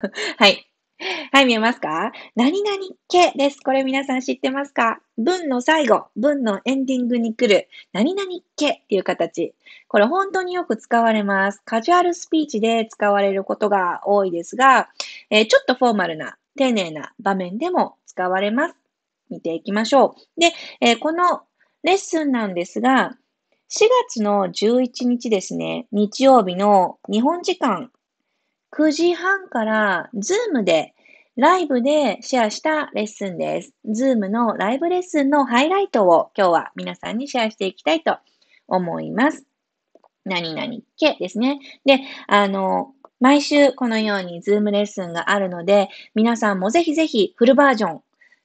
はい。はい、見えますか何々系です。これ皆さん知ってますか文の最後、文のエンディングに来る、何々系っていう形。これ本当によく使われます。カジュアルスピーチで使われることが多いですが、えー、ちょっとフォーマルな、丁寧な場面でも使われます。見ていきましょう。で、えー、このレッスンなんですが、4月の11日ですね、日曜日の日本時間9時半から Zoom でライブでシェアしたレッスンです。Zoom のライブレッスンのハイライトを今日は皆さんにシェアしていきたいと思います。何々けですね。で、あの、毎週このように Zoom レッスンがあるので、皆さんもぜひぜひフルバージョン、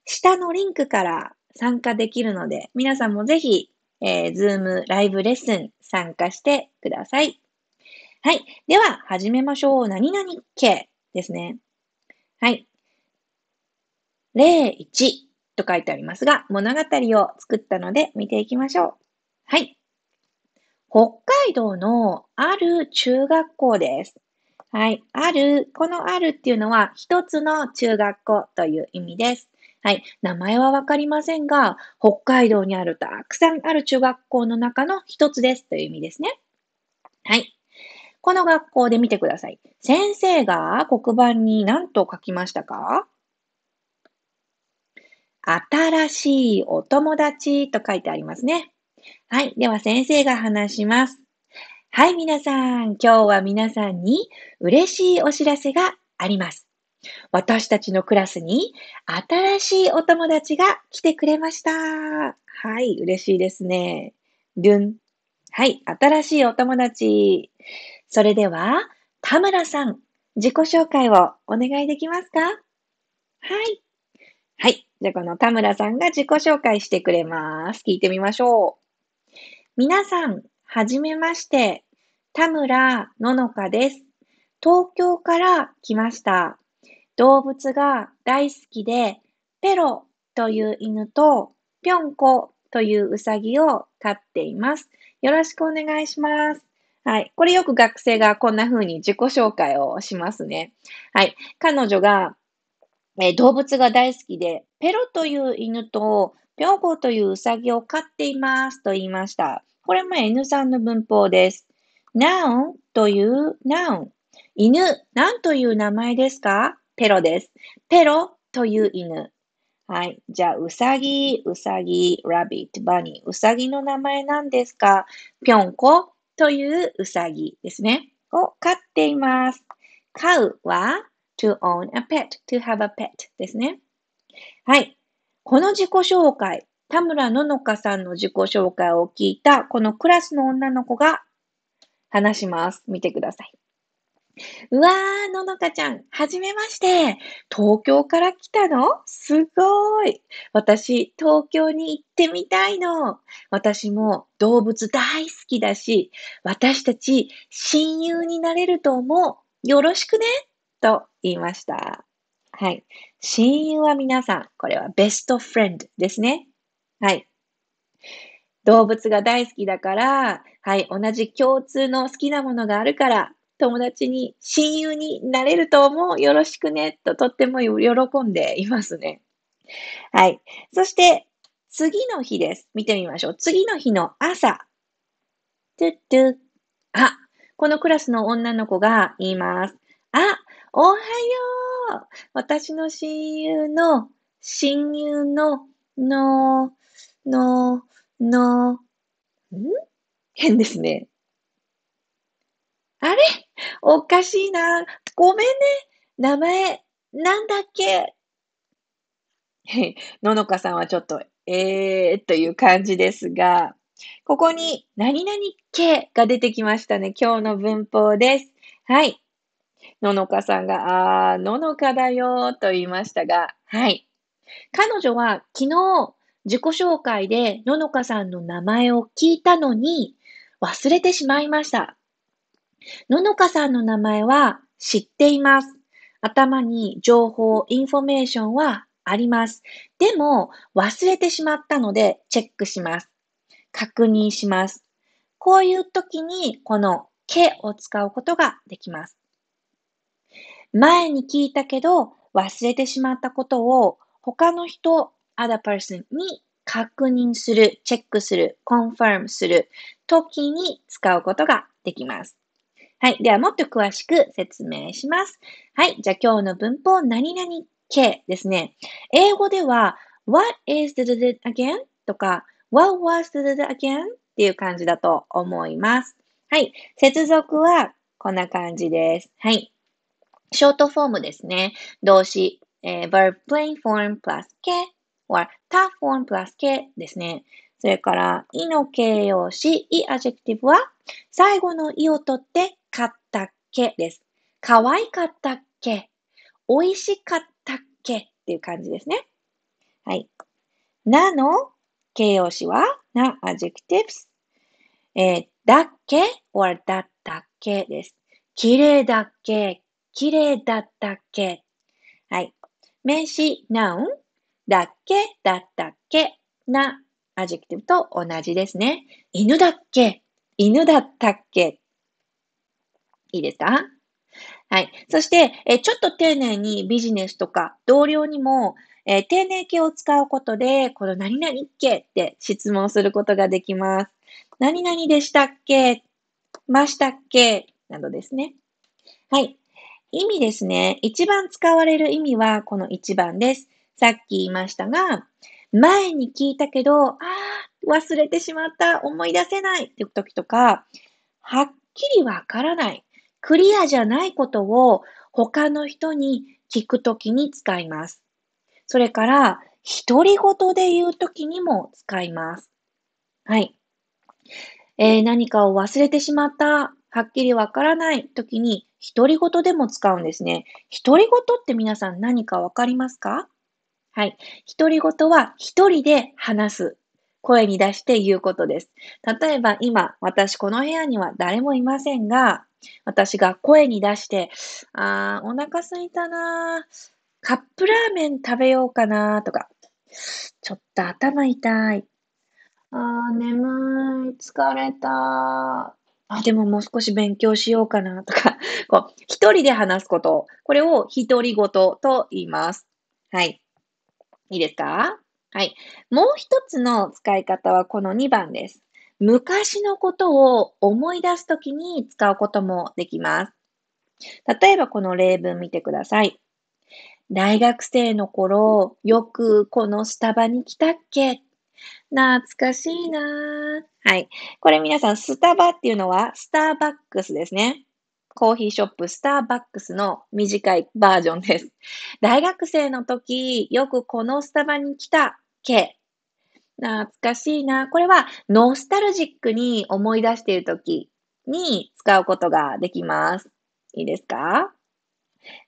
下のリンクから参加できるので、皆さんもぜひ、えー、Zoom ライブレッスン参加してください。はい。では、始めましょう。何々系ですね。はい。01と書いてありますが、物語を作ったので見ていきましょう。はい。北海道のある中学校です。はい。ある、このあるっていうのは一つの中学校という意味です。はい。名前はわかりませんが、北海道にあるたくさんある中学校の中の一つですという意味ですね。はい。この学校で見てください。先生が黒板に何と書きましたか新しいお友達と書いてありますね。はい。では先生が話します。はい、皆さん。今日は皆さんに嬉しいお知らせがあります。私たちのクラスに新しいお友達が来てくれました。はい、嬉しいですね。ドゥン。はい、新しいお友達。それでは、田村さん、自己紹介をお願いできますかはい。はい。じゃあ、この田村さんが自己紹介してくれます。聞いてみましょう。皆さん、はじめまして。田村ののかです。東京から来ました。動物が大好きで、ペロという犬と、ぴょんこといううさぎを飼っています。よろしくお願いします。はい。これよく学生がこんな風に自己紹介をしますね。はい。彼女が、えー、動物が大好きで、ペロという犬と、ぴょんこというウサギを飼っていますと言いました。これも N3 の文法です。noun という noun。犬、なんという名前ですかペロです。ペロという犬。はい。じゃあ、うさぎ、うさぎ、ラビット、バニー。うさぎの名前なんですかぴょんこ、といううさぎですね。を飼っています。飼うは to own a pet, to have a pet ですね。はい。この自己紹介、田村ののかさんの自己紹介を聞いたこのクラスの女の子が話します。見てください。うわー、ののかちゃん、はじめまして。東京から来たのすごい。私、東京に行ってみたいの。私も動物大好きだし、私たち親友になれると思う。よろしくね。と言いました。はい。親友は皆さん、これはベストフレンドですね。はい。動物が大好きだから、はい、同じ共通の好きなものがあるから、友達に、親友になれると思う。よろしくね。と、とっても喜んでいますね。はい。そして、次の日です。見てみましょう。次の日の朝。トゥトゥ。あ、このクラスの女の子が言います。あ、おはよう。私の親友の、親友の、の、の、の、ん変ですね。あれおかしいな。ごめんね。名前、なんだっけ ののかさんはちょっと、えーという感じですが、ここに、何々系が出てきましたね。今日の文法です。はい。ののかさんが、あー、ののかだよと言いましたが、はい。彼女は昨日、自己紹介でののかさんの名前を聞いたのに、忘れてしまいました。ののかさんの名前は知っています。頭に情報、インフォメーションはあります。でも、忘れてしまったので、チェックします。確認します。こういう時に、このけを使うことができます。前に聞いたけど、忘れてしまったことを、他の人、other person に確認する、チェックする、confirm する時に使うことができます。はい。では、もっと詳しく説明します。はい。じゃあ、今日の文法、何々系ですね。英語では、What is the again? とか、What was the again? っていう感じだと思います。はい。接続は、こんな感じです。はい。ショートフォームですね。動詞、えー、verb plain form plus k or ta form plus k ですね。それから、いの形容詞、いアジェクティブは、最後のいを取ってかったっけです。可愛かったっけ美味しかったっけっていう感じですね。はい。なの形容詞は、な、アジェクティブえー、だっけ or だったっけです。綺麗だっけ綺麗だったっけはい。名詞、なう。u だっけだったっけな、アジェクティブと同じですね。犬だっけ犬だったっけいいですかはい。そして、えちょっと丁寧にビジネスとか同僚にも、えー、丁寧形を使うことで、この何々っけって質問することができます。何々でしたっけましたっけなどですね。はい。意味ですね。一番使われる意味はこの一番です。さっき言いましたが、前に聞いたけど、ああ、忘れてしまった、思い出せないって時とか、はっきりわからない。クリアじゃないことを他の人に聞くときに使います。それから、独り言で言うときにも使います。はい。えー、何かを忘れてしまった、はっきりわからないときに、独り言でも使うんですね。独り言って皆さん何かわかりますかはい。独り言は一人で話す。声に出して言うことです。例えば今、私この部屋には誰もいませんが、私が声に出して、あお腹すいたなカップラーメン食べようかなとか、ちょっと頭痛い。あ眠い、疲れたあ、でももう少し勉強しようかなとか、こう、一人で話すこと、これを独り言と言います。はい。いいですかはい。もう一つの使い方はこの2番です。昔のことを思い出すときに使うこともできます。例えばこの例文見てください。大学生の頃、よくこのスタバに来たっけ懐かしいなはい。これ皆さん、スタバっていうのは、スターバックスですね。コーヒーショップ、スターバックスの短いバージョンです。大学生の時、よくこのスタバに来た、け。懐かしいな。これはノスタルジックに思い出しているときに使うことができます。いいですか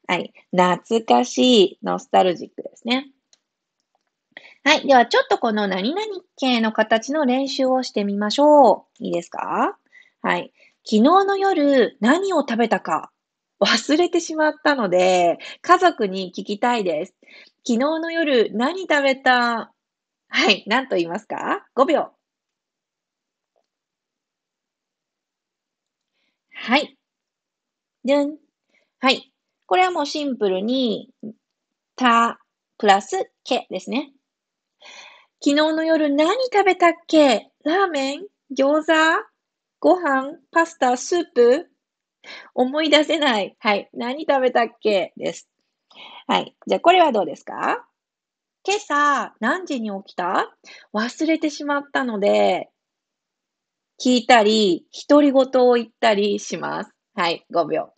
はい。懐かしい、ノスタルジックですね。はい。では、ちょっとこの何々系の形の練習をしてみましょう。いいですかはい。昨日の夜、何を食べたか 忘れてしまったので、家族に聞きたいです。昨日の夜、何食べたはい、何と言いますか ?5 秒。はい。じゃん。はい。これはもうシンプルに、た、プラス、けですね。昨日の夜何食べたっけラーメン餃子ご飯パスタスープ思い出せない。はい。何食べたっけです。はい。じゃあ、これはどうですか今朝何時に起きた忘れてしまったので、聞いたり、独り言を言ったりします。はい、5秒。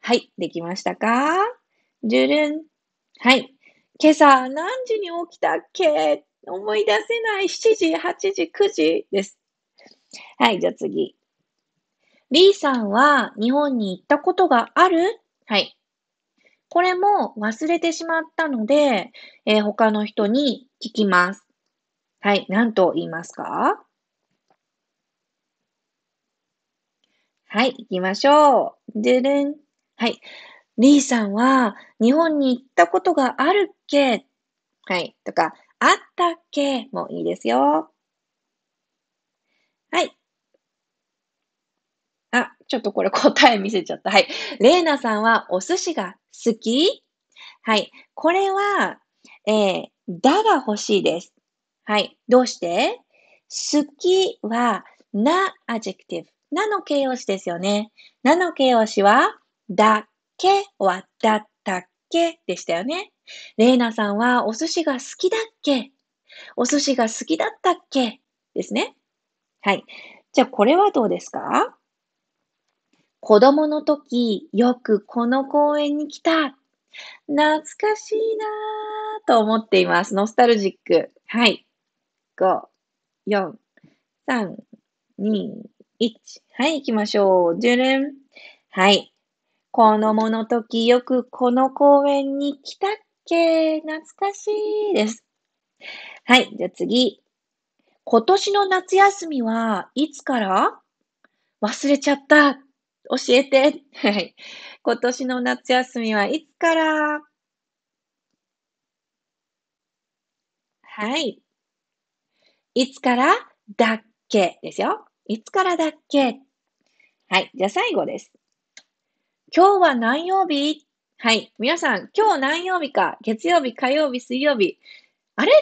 はい、できましたかじゅるん。はい。今朝何時に起きたっけ思い出せない。7時、8時、9時です。はい、じゃあ次。B さんは日本に行ったことがあるはい。これも忘れてしまったので、えー、他の人に聞きます。はい、何と言いますかはい、行きましょう。でるん。はい。リーさんは日本に行ったことがあるっけはい。とか、あったっけもいいですよ。はい。あ、ちょっとこれ答え見せちゃった。はい。レイナさんはお寿司が好きはい。これは、えー、だが欲しいです。はい。どうして好きは、な、アジェクティブ。なの形容詞ですよね。なの形容詞は、だけは、だったっけでしたよね。レイナさんは、お寿司が好きだっけお寿司が好きだったっけですね。はい。じゃあ、これはどうですか子供の時、よくこの公園に来た。懐かしいなぁと思っています。ノスタルジック。はい。5、4、3、2、1。はい、行きましょう。ジュルン。はい。子供の時よくこの公園に来たっけ懐かしいです。はい、じゃあ次。今年の夏休みはいつから忘れちゃった。教えて。はい。今年の夏休みはいつからはい。いつからだっけですよ。いつからだっけはい。じゃあ最後です。今日は何曜日はい。皆さん、今日何曜日か月曜日、火曜日、水曜日。あれ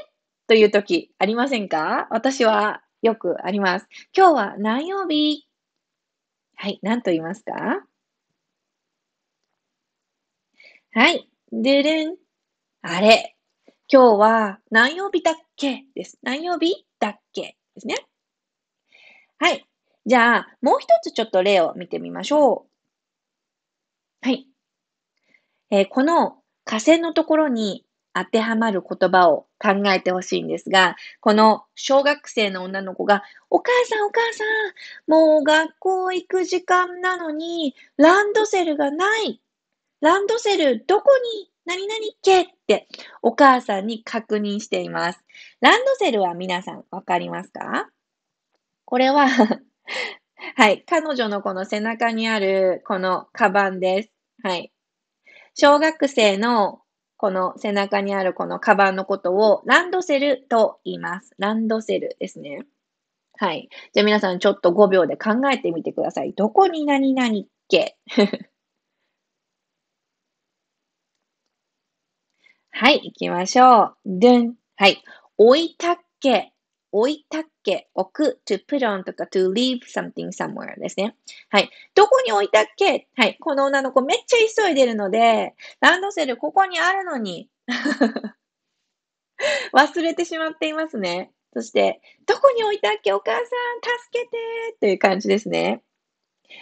という時ありませんか私はよくあります。今日は何曜日はい、何と言いますかはい、でれん。あれ。今日は何曜日だっけです。何曜日だっけですね。はい。じゃあ、もう一つちょっと例を見てみましょう。はい。えー、この下線のところに当てはまる言葉を考えてほしいんですが、この小学生の女の子が、お母さんお母さん、もう学校行く時間なのに、ランドセルがない。ランドセルどこに何々っけってお母さんに確認しています。ランドセルは皆さんわかりますかこれは はい、彼女のこの背中にあるこのカバンです。はい。小学生のこの背中にあるこのカバンのことをランドセルと言います。ランドセルですね。はい。じゃあ皆さんちょっと5秒で考えてみてください。どこに何々っけ はい、行きましょう。でん。はい。置いたっけ置いたっけ置く to put on とか to leave something somewhere ですね。はい。どこに置いたっけはい。この女の子めっちゃ急いでるので、ランドセルここにあるのに 忘れてしまっていますね。そして、どこに置いたっけお母さん、助けてという感じですね。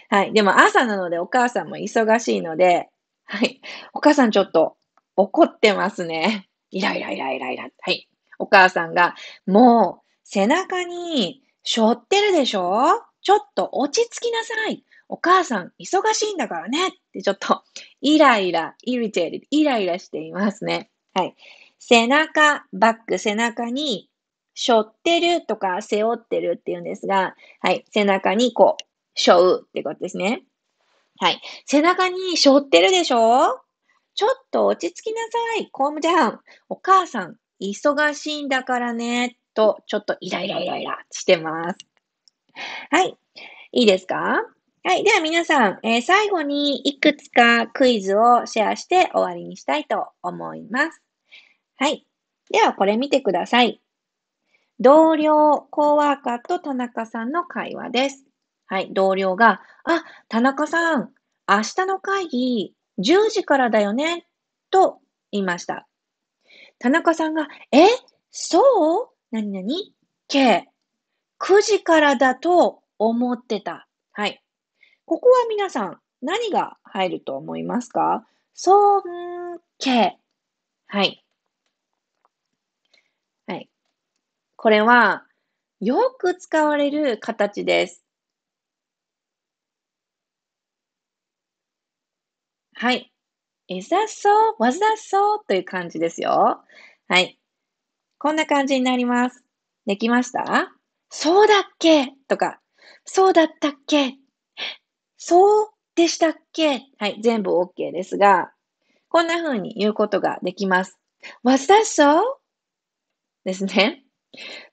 はい。でも朝なのでお母さんも忙しいので、はい。お母さんちょっと怒ってますね。イライライライライラ。はい。お母さんが、もう、背中に背負ってるでしょちょっと落ち着きなさい。お母さん忙しいんだからねってちょっと イライラ、イリテイイライラしていますね。はい。背中、バック、背中に背負ってるとか背負ってるっていうんですが、はい。背中にこう、背負うってことですね。はい。背中に背負ってるでしょちょっと落ち着きなさい。コームダウン。お母さん忙しいんだからね。と、ちょっとイライライライラしてます。はい。いいですかはい。では皆さん、えー、最後にいくつかクイズをシェアして終わりにしたいと思います。はい。ではこれ見てください。同僚、コーワーカーと田中さんの会話です。はい。同僚が、あ、田中さん、明日の会議10時からだよね、と言いました。田中さんが、え、そう何々け9時からだと思ってた。はい。ここは皆さん何が入ると思いますかそ尊け。はい。はい。これはよく使われる形です。はい。is that so? was that so? という感じですよ。はい。こんな感じになります。できましたそうだっけとか、そうだったっけそうでしたっけはい、全部 OK ですが、こんな風に言うことができます。Was that so? ですね。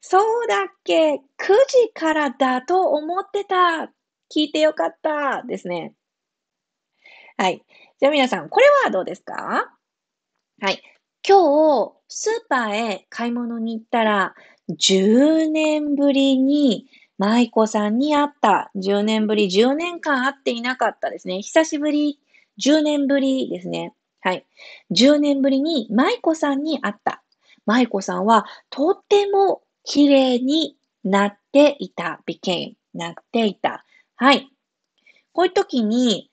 そうだっけ ?9 時からだと思ってた。聞いてよかった。ですね。はい。じゃあ皆さん、これはどうですかはい。今日、スーパーへ買い物に行ったら、10年ぶりに舞子さんに会った。10年ぶり、10年間会っていなかったですね。久しぶり、10年ぶりですね。はい。10年ぶりに舞子さんに会った。舞子さんはとても綺麗になっていた。became なっていた。はい。こういう時に、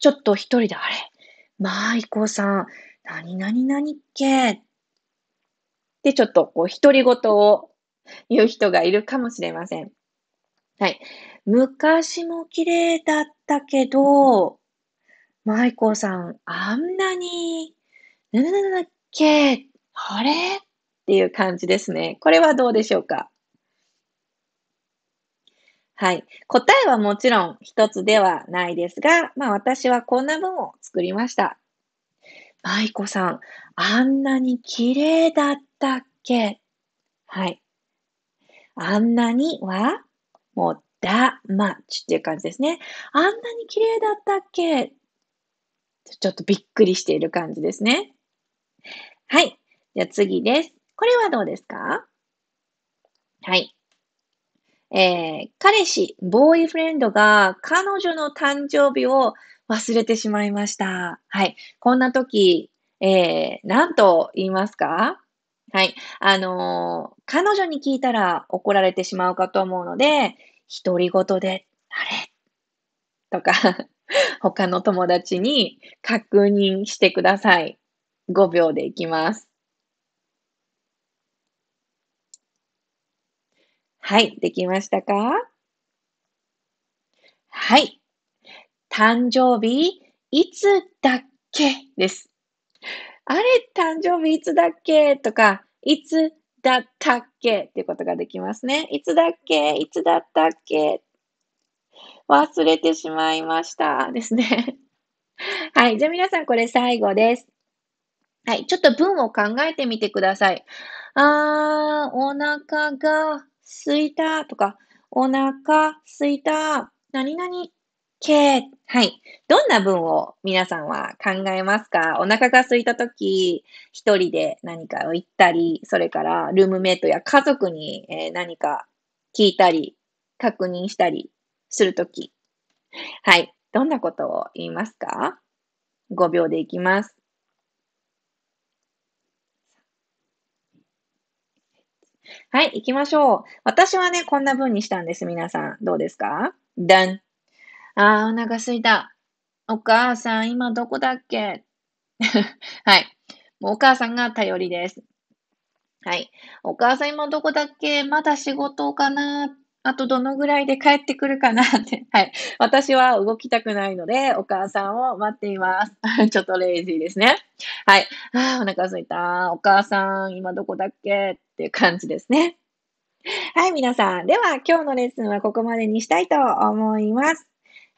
ちょっと一人で、あれ、舞子さん、何々何っけってちょっとこう、独り言を言う人がいるかもしれません。はい。昔も綺麗だったけど、舞子さん、あんなに、ななななっけあれっていう感じですね。これはどうでしょうかはい。答えはもちろん一つではないですが、まあ私はこんな文を作りました。愛子さん、あんなに綺麗だったっけはい。あんなには、もう、だ、ま、ちっていう感じですね。あんなに綺麗だったっけちょっとびっくりしている感じですね。はい。じゃあ次です。これはどうですかはい。えー、彼氏、ボーイフレンドが彼女の誕生日を忘れてしまいました。はい。こんな時、えー、何と言いますかはい。あのー、彼女に聞いたら怒られてしまうかと思うので、独り言で、あれとか 他の友達に確認してください。5秒でいきます。はい、できましたかはい。誕生日いつだっけです。あれ、誕生日いつだっけとか、いつだったっけっていうことができますね。いつだっけいつだったっけ忘れてしまいましたですね。はい。じゃあ皆さんこれ最後です。はい。ちょっと文を考えてみてください。あー、お腹がすいたとか、お腹すいた、何々、OK。はい。どんな文を皆さんは考えますかお腹が空いたとき、一人で何かを言ったり、それからルームメイトや家族に何か聞いたり、確認したりするとき。はい。どんなことを言いますか ?5 秒でいきます。はい、行きましょう。私はね、こんな文にしたんです。皆さん、どうですか ?done, ああ、お腹すいた。お母さん、今どこだっけ はい。もうお母さんが頼りです。はい。お母さん今どこだっけまだ仕事かなあとどのぐらいで帰ってくるかなって。はい。私は動きたくないので、お母さんを待っています。ちょっとレイジーですね。はい。ああ、お腹すいた。お母さん、今どこだっけっていう感じですね。はい、皆さん。では、今日のレッスンはここまでにしたいと思います。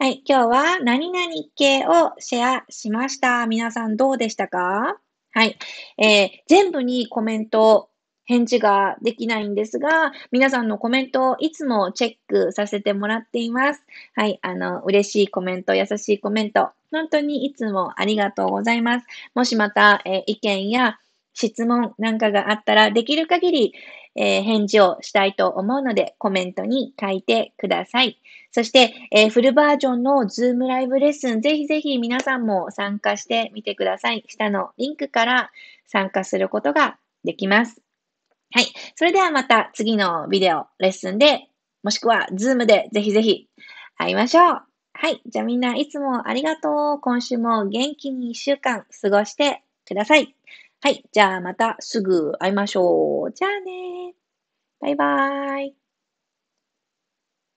はい、今日は何々系をシェアしました。皆さんどうでしたかはい、えー、全部にコメント、返事ができないんですが、皆さんのコメントをいつもチェックさせてもらっています。はい、あの、嬉しいコメント、優しいコメント、本当にいつもありがとうございます。もしまた、えー、意見や質問なんかがあったら、できる限り、えー、返事をしたいと思うので、コメントに書いてください。そして、えー、フルバージョンのズームライブレッスン、ぜひぜひ皆さんも参加してみてください。下のリンクから参加することができます。はい。それではまた次のビデオレッスンで、もしくはズームでぜひぜひ会いましょう。はい。じゃあみんないつもありがとう。今週も元気に一週間過ごしてください。はい。じゃあまたすぐ会いましょう。じゃあね。バイバーイ。